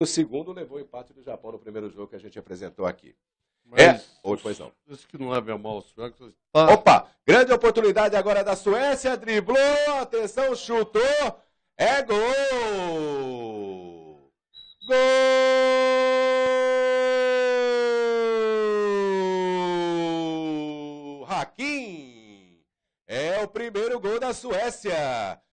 o segundo levou o empate do Japão no primeiro jogo que a gente apresentou aqui. Mas, é, ou depois não. Isso que não é meu mal, ah. Opa, tá. grande oportunidade agora da Suécia, driblou, atenção, chutou, é gol! Gol! Hakim! É o primeiro gol da Suécia.